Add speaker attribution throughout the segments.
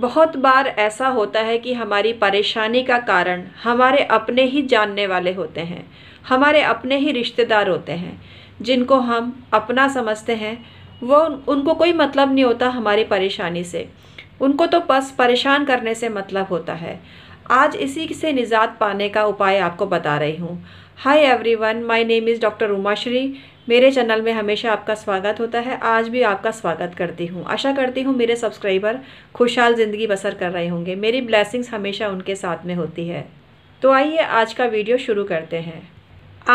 Speaker 1: बहुत बार ऐसा होता है कि हमारी परेशानी का कारण हमारे अपने ही जानने वाले होते हैं हमारे अपने ही रिश्तेदार होते हैं जिनको हम अपना समझते हैं वो उनको कोई मतलब नहीं होता हमारी परेशानी से उनको तो बस परेशान करने से मतलब होता है आज इसी से निजात पाने का उपाय आपको बता रही हूँ hi everyone my name is doctor Umashree मेरे चैनल में हमेशा आपका स्वागत होता है आज भी आपका स्वागत करती हूँ आशा करती हूँ मेरे सब्सक्राइबर खुशहाल ज़िंदगी बसर कर रहे होंगे मेरी ब्लैसिंग्स हमेशा उनके साथ में होती है तो आइए आज का वीडियो शुरू करते हैं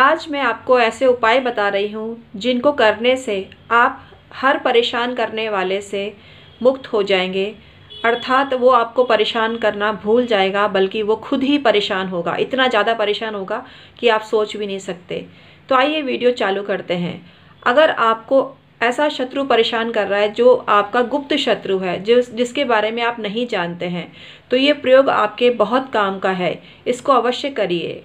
Speaker 1: आज मैं आपको ऐसे उपाय बता रही हूँ जिनको करने से आप हर परेशान करने वाले से मुक्त हो जाएंगे अर्थात वो आपको परेशान करना भूल जाएगा बल्कि वो खुद ही परेशान होगा इतना ज़्यादा परेशान होगा कि आप सोच भी नहीं सकते तो आइए वीडियो चालू करते हैं अगर आपको ऐसा शत्रु परेशान कर रहा है जो आपका गुप्त शत्रु है जिस जिसके बारे में आप नहीं जानते हैं तो ये प्रयोग आपके बहुत काम का है इसको अवश्य करिए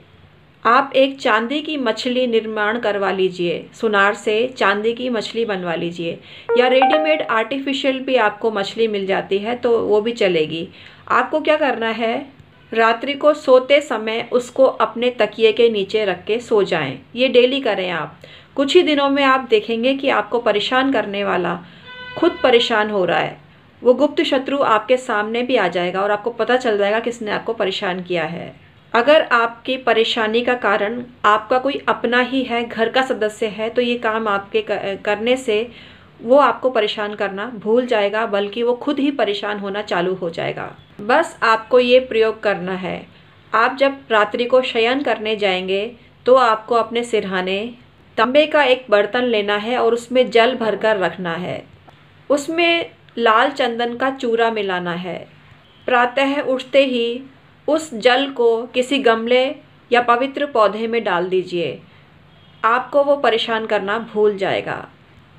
Speaker 1: आप एक चांदी की मछली निर्माण करवा लीजिए सुनार से चांदी की मछली बनवा लीजिए या रेडीमेड आर्टिफिशियल भी आपको मछली मिल जाती है तो वो भी चलेगी आपको क्या करना है रात्रि को सोते समय उसको अपने तकिए के नीचे रख के सो जाएं ये डेली करें आप कुछ ही दिनों में आप देखेंगे कि आपको परेशान करने वाला खुद परेशान हो रहा है वो गुप्त शत्रु आपके सामने भी आ जाएगा और आपको पता चल जाएगा किसने आपको परेशान किया है अगर आपकी परेशानी का कारण आपका कोई अपना ही है घर का सदस्य है तो ये काम आपके करने से वो आपको परेशान करना भूल जाएगा बल्कि वो खुद ही परेशान होना चालू हो जाएगा बस आपको ये प्रयोग करना है आप जब रात्रि को शयन करने जाएंगे तो आपको अपने सिरहाने तंबे का एक बर्तन लेना है और उसमें जल भरकर रखना है उसमें लाल चंदन का चूरा मिलाना है प्रातः उठते ही उस जल को किसी गमले या पवित्र पौधे में डाल दीजिए आपको वो परेशान करना भूल जाएगा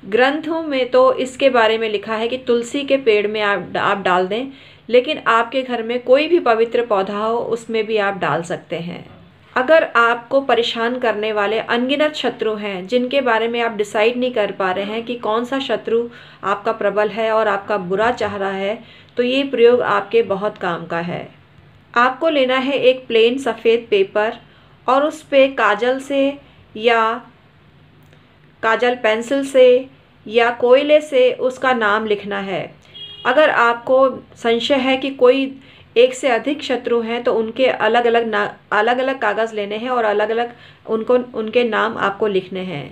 Speaker 1: ग्रंथों में तो इसके बारे में लिखा है कि तुलसी के पेड़ में आप आप डाल दें लेकिन आपके घर में कोई भी पवित्र पौधा हो उसमें भी आप डाल सकते हैं अगर आपको परेशान करने वाले अनगिनत शत्रु हैं जिनके बारे में आप डिसाइड नहीं कर पा रहे हैं कि कौन सा शत्रु आपका प्रबल है और आपका बुरा चाह रहा है तो ये प्रयोग आपके बहुत काम का है आपको लेना है एक प्लेन सफ़ेद पेपर और उस पर काजल से या काजल पेंसिल से या कोयले से उसका नाम लिखना है अगर आपको संशय है कि कोई एक से अधिक शत्रु हैं तो उनके अलग अलग ना अलग अलग कागज़ लेने हैं और अलग अलग उनको उनके नाम आपको लिखने हैं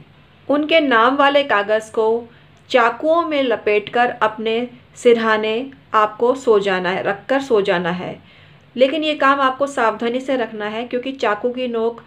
Speaker 1: उनके नाम वाले कागज़ को चाकुओं में लपेटकर अपने सिरहाने आपको सो जाना है रख कर सो जाना है लेकिन ये काम आपको सावधानी से रखना है क्योंकि चाकू की नोक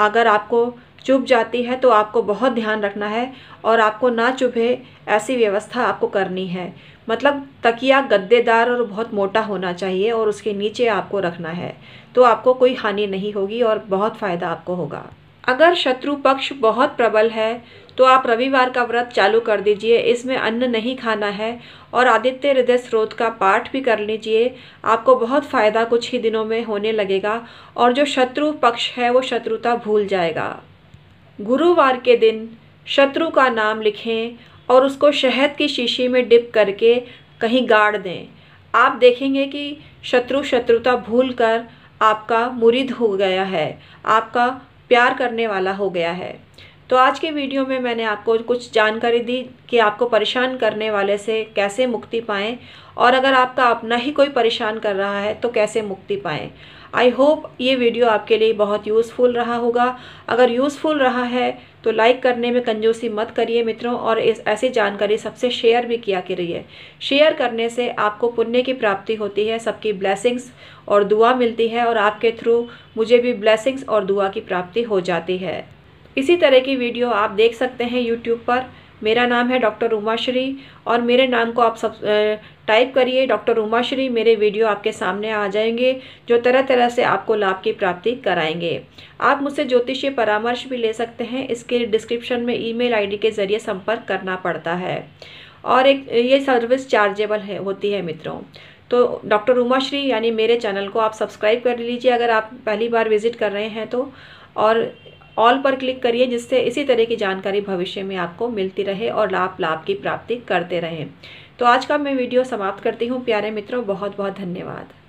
Speaker 1: अगर आपको चुभ जाती है तो आपको बहुत ध्यान रखना है और आपको ना चुभे ऐसी व्यवस्था आपको करनी है मतलब तकिया गद्देदार और बहुत मोटा होना चाहिए और उसके नीचे आपको रखना है तो आपको कोई हानि नहीं होगी और बहुत फ़ायदा आपको होगा अगर शत्रु पक्ष बहुत प्रबल है तो आप रविवार का व्रत चालू कर दीजिए इसमें अन्न नहीं खाना है और आदित्य हृदय स्रोत का पाठ भी कर लीजिए आपको बहुत फ़ायदा कुछ ही दिनों में होने लगेगा और जो शत्रु पक्ष है वो शत्रुता भूल जाएगा गुरुवार के दिन शत्रु का नाम लिखें और उसको शहद की शीशी में डिप करके कहीं गाड़ दें आप देखेंगे कि शत्रु शत्रुता भूल कर आपका मुरीद हो गया है आपका प्यार करने वाला हो गया है तो आज के वीडियो में मैंने आपको कुछ जानकारी दी कि आपको परेशान करने वाले से कैसे मुक्ति पाएँ और अगर आपका अपना ही कोई परेशान कर रहा है तो कैसे मुक्ति पाएँ आई होप ये वीडियो आपके लिए बहुत यूज़फुल रहा होगा अगर यूज़फुल रहा है तो लाइक करने में कंजूसी मत करिए मित्रों और इस ऐसी जानकारी सबसे शेयर भी किया करिए शेयर करने से आपको पुण्य की प्राप्ति होती है सबकी ब्लेसिंग्स और दुआ मिलती है और आपके थ्रू मुझे भी ब्लेसिंग्स और दुआ की प्राप्ति हो जाती है इसी तरह की वीडियो आप देख सकते हैं यूट्यूब पर मेरा नाम है डॉक्टर उमाश्री और मेरे नाम को आप सब टाइप करिए डॉक्टर उमाश्री मेरे वीडियो आपके सामने आ जाएंगे जो तरह तरह से आपको लाभ की प्राप्ति कराएंगे आप मुझसे ज्योतिषीय परामर्श भी ले सकते हैं इसके डिस्क्रिप्शन में ईमेल आईडी के ज़रिए संपर्क करना पड़ता है और एक ये सर्विस चार्जेबल है होती है मित्रों तो डॉक्टर उमाश्री यानी मेरे चैनल को आप सब्सक्राइब कर लीजिए अगर आप पहली बार विजिट कर रहे हैं तो और ऑल पर क्लिक करिए जिससे इसी तरह की जानकारी भविष्य में आपको मिलती रहे और लाभ लाभ की प्राप्ति करते रहें तो आज का मैं वीडियो समाप्त करती हूँ प्यारे मित्रों बहुत बहुत धन्यवाद